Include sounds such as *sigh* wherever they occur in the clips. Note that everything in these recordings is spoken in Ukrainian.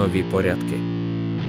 нові порядки.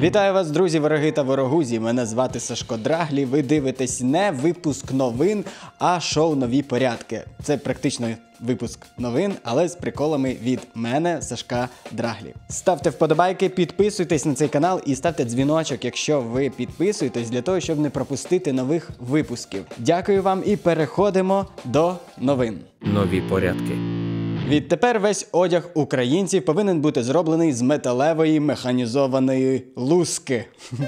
Вітаю вас, друзі, вороги та ворогузі. Мене звати Сашко Драглі. Ви дивитесь не випуск новин, а шоу нові порядки. Це практично випуск новин, але з приколами від мене, Сашка Драглі. Ставте вподобайки, підписуйтесь на цей канал і ставте дзвіночок, якщо ви підписуєтесь, для того, щоб не пропустити нових випусків. Дякую вам і переходимо до новин. Нові порядки. Відтепер весь одяг українців повинен бути зроблений з металевої механізованої луски. *laughs*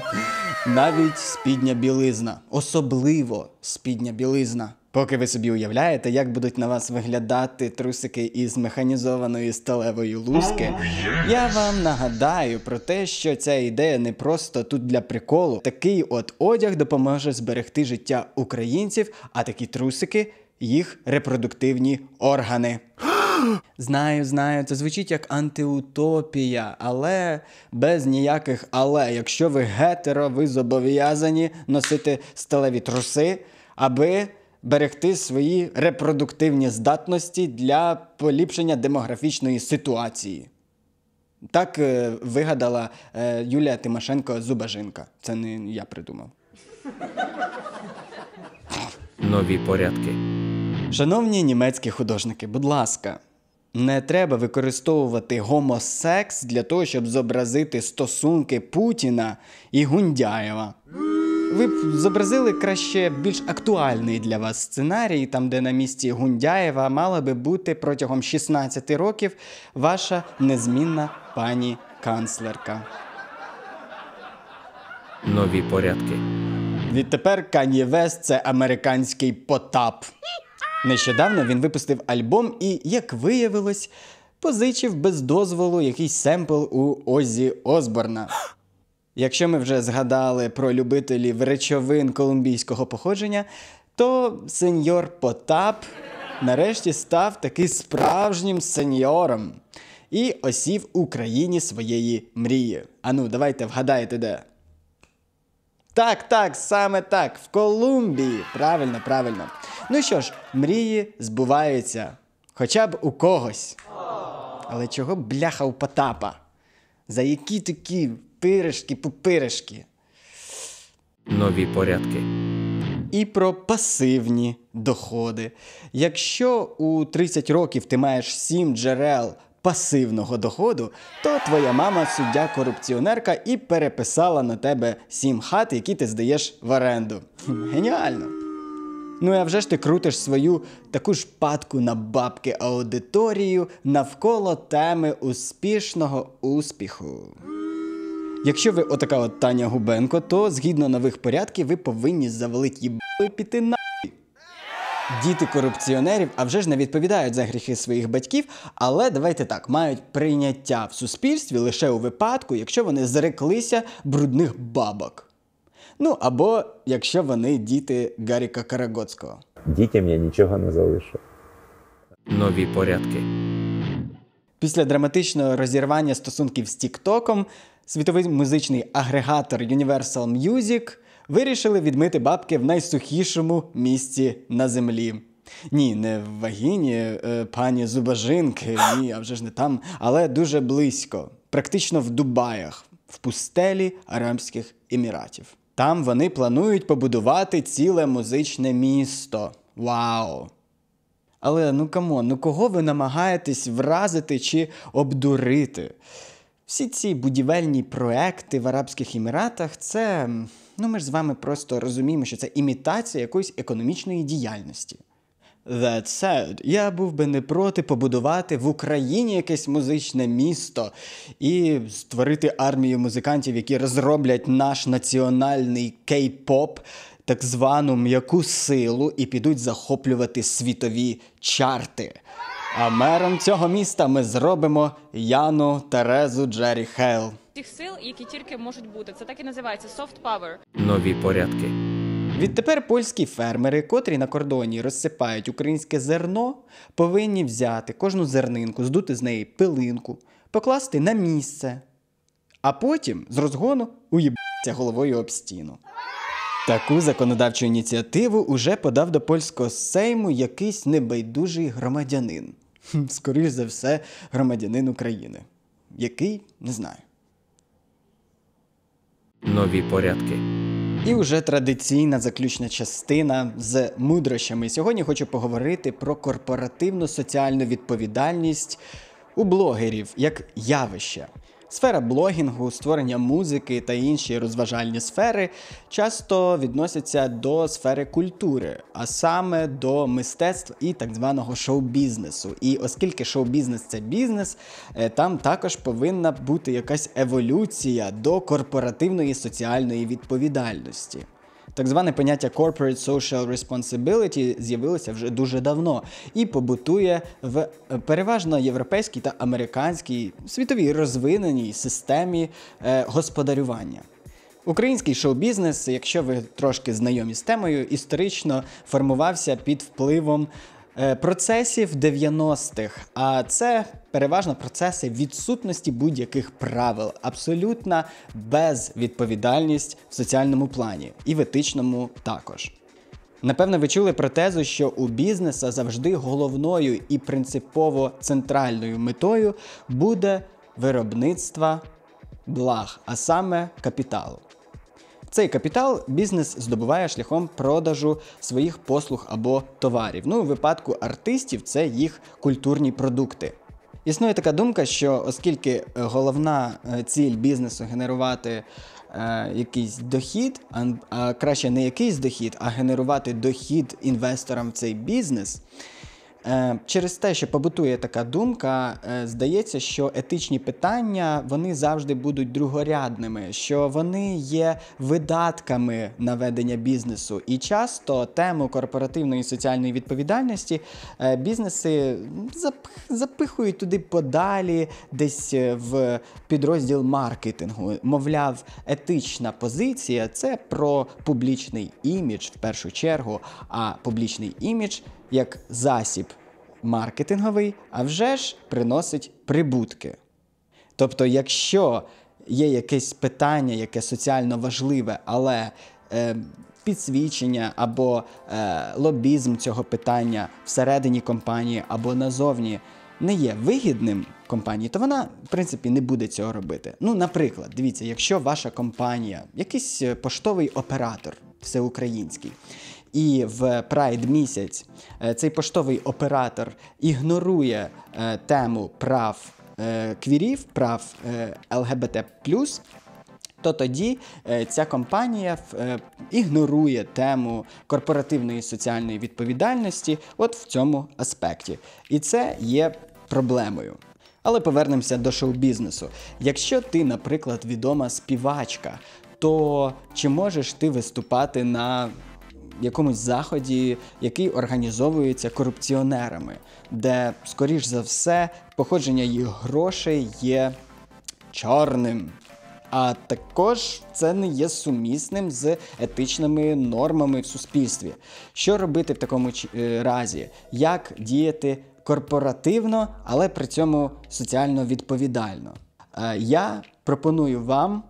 Навіть спідня білизна. Особливо спідня білизна. Поки ви собі уявляєте, як будуть на вас виглядати трусики із механізованої сталевої луски, oh, yes. я вам нагадаю про те, що ця ідея не просто тут для приколу. Такий от одяг допоможе зберегти життя українців, а такі трусики їх репродуктивні органи. Знаю, знаю, це звучить як антиутопія, але без ніяких але. Якщо ви гетеро, ви зобов'язані носити сталеві труси, аби берегти свої репродуктивні здатності для поліпшення демографічної ситуації. Так е, вигадала е, Юлія Тимошенко Зубажинка. Це не я придумав. Нові порядки. Шановні німецькі художники, будь ласка, не треба використовувати гомосекс для того, щоб зобразити стосунки Путіна і Гундяєва. Ви б зобразили краще більш актуальний для вас сценарій, там де на місці Гундяєва мала би бути протягом 16 років ваша незмінна пані канцлерка. Нові порядки. Відтепер Кан'є Вест – це американський потап. Нещодавно він випустив альбом і, як виявилось, позичив без дозволу якийсь семпл у Озі Осборна. Якщо ми вже згадали про любителів речовин колумбійського походження, то сеньор Потап нарешті став таки справжнім сеньором і осів у країні своєї мрії. Ану, давайте вгадаєте де. Так, так, саме так, в Колумбії. Правильно, правильно. Ну що ж, мрії збуваються хоча б у когось. Але чого бляха у Потапа? За які такі пиришки пупиришки? Нові порядки. І про пасивні доходи. Якщо у 30 років ти маєш 7 джерел пасивного доходу, то твоя мама суддя-корупціонерка і переписала на тебе 7 хат, які ти здаєш в оренду. Геніально! Ну а вже ж ти крутиш свою таку ж падку на бабки аудиторію навколо теми успішного успіху. Якщо ви отака от Таня Губенко, то згідно нових порядків ви повинні завалить їбало піти на. Діти корупціонерів, а вже ж не відповідають за гріхи своїх батьків, але давайте так мають прийняття в суспільстві лише у випадку, якщо вони зреклися брудних бабок. Ну або якщо вони діти Гаріка Карагоцького. Дітям я нічого не залишу. Нові порядки. Після драматичного розірвання стосунків з Тіктоком світовий музичний агрегатор Universal Music вирішили відмити бабки в найсухішому місці на землі. Ні, не в вагіні е, пані Зубажинки, ні, а вже ж не там, але дуже близько, практично в Дубаях, в пустелі Арабських Еміратів. Там вони планують побудувати ціле музичне місто. Вау! Але ну камон, ну кого ви намагаєтесь вразити чи обдурити? Всі ці будівельні проекти в Арабських Еміратах це, ну ми ж з вами просто розуміємо, що це імітація якоїсь економічної діяльності. That said, я був би не проти побудувати в Україні якесь музичне місто і створити армію музикантів, які розроблять наш національний кей-поп, так звану м'яку силу, і підуть захоплювати світові чарти. А мером цього міста ми зробимо Яну Терезу Джері Хейл. Всіх сил, які тільки можуть бути, це так і називається soft power. Нові порядки. Відтепер польські фермери, котрі на кордоні розсипають українське зерно, повинні взяти кожну зернинку, здути з неї пилинку, покласти на місце, а потім з розгону уїбатися головою об стіну. Таку законодавчу ініціативу уже подав до польського сейму якийсь небайдужий громадянин. Скоріш за все, громадянин України. Який не знаю. Нові порядки. І вже традиційна заключна частина з мудрощами. Сьогодні хочу поговорити про корпоративну соціальну відповідальність у блогерів як явище. Сфера блогінгу, створення музики та інші розважальні сфери часто відносяться до сфери культури, а саме до мистецтв і так званого шоу-бізнесу. І оскільки шоу-бізнес це бізнес, е, там також повинна бути якась еволюція до корпоративної соціальної відповідальності. Так зване поняття corporate social responsibility з'явилося вже дуже давно і побутує в е, переважно європейській та американській світовій розвиненій системі е, господарювання. Український шоу-бізнес, якщо ви трошки знайомі з темою, історично формувався під впливом Е, процесів 90-х, а це переважно процеси відсутності будь-яких правил, абсолютна безвідповідальність в соціальному плані і в етичному також. Напевно, ви чули про тезу, що у бізнеса завжди головною і принципово центральною метою буде виробництва благ, а саме капіталу. Цей капітал бізнес здобуває шляхом продажу своїх послуг або товарів. Ну, у випадку артистів це їх культурні продукти. Існує така думка, що оскільки е, головна е, ціль бізнесу генерувати е, якийсь дохід, а, а краще не якийсь дохід, а генерувати дохід інвесторам в цей бізнес. Е, через те, що побутує така думка, е, здається, що етичні питання вони завжди будуть другорядними, що вони є видатками наведення бізнесу. І часто тему корпоративної соціальної відповідальності е, бізнеси запихують туди подалі, десь в підрозділ маркетингу. Мовляв, етична позиція це про публічний імідж в першу чергу, а публічний імідж як засіб маркетинговий, а вже ж приносить прибутки. Тобто, якщо є якесь питання, яке соціально важливе, але е, підсвічення або е, лобізм цього питання всередині компанії або назовні не є вигідним компанії, то вона, в принципі, не буде цього робити. Ну, наприклад, дивіться, якщо ваша компанія, якийсь е, поштовий оператор всеукраїнський, і в Прайд місяць е, цей поштовий оператор ігнорує е, тему прав е, квірів, прав ЛГБТ то тоді ця компанія ігнорує тему корпоративної соціальної відповідальності, от в цьому аспекті, і це є проблемою. Але повернемося до шоу-бізнесу. Якщо ти, наприклад, відома співачка, то чи можеш ти виступати на якомусь заході, який організовується корупціонерами, де, скоріш за все, походження їх грошей є чорним. А також це не є сумісним з етичними нормами в суспільстві. Що робити в такому е, разі? Як діяти корпоративно, але при цьому соціально відповідально? Е, я пропоную вам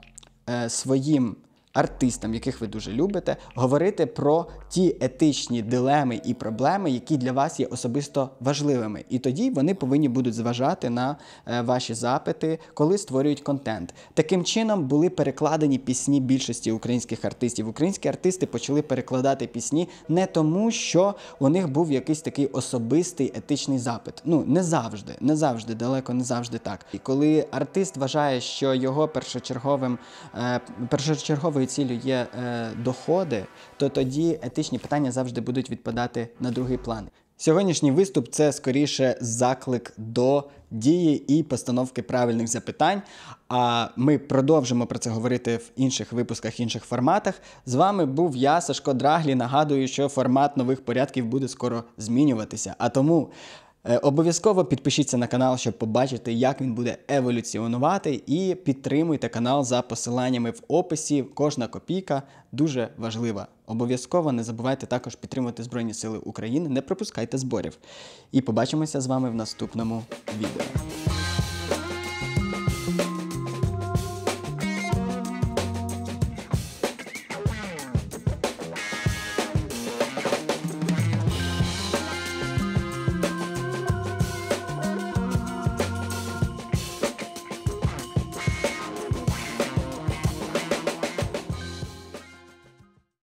е, своїм артистам, яких ви дуже любите, говорити про ті етичні дилеми і проблеми, які для вас є особисто важливими. І тоді вони повинні будуть зважати на е, ваші запити, коли створюють контент. Таким чином були перекладені пісні більшості українських артистів. Українські артисти почали перекладати пісні не тому, що у них був якийсь такий особистий етичний запит. Ну не завжди, не завжди, далеко не завжди так. І коли артист вважає, що його першочерговим е, першочерговою кінцевою ціллю є е, доходи, то тоді етичні питання завжди будуть відпадати на другий план. Сьогоднішній виступ це скоріше заклик до дії і постановки правильних запитань. А ми продовжимо про це говорити в інших випусках, інших форматах. З вами був я, Сашко Драглі. Нагадую, що формат нових порядків буде скоро змінюватися. А тому Е, обов'язково підпишіться на канал, щоб побачити, як він буде еволюціонувати, і підтримуйте канал за посиланнями в описі. Кожна копійка дуже важлива. Обов'язково не забувайте також підтримувати Збройні Сили України, не пропускайте зборів. І побачимося з вами в наступному відео.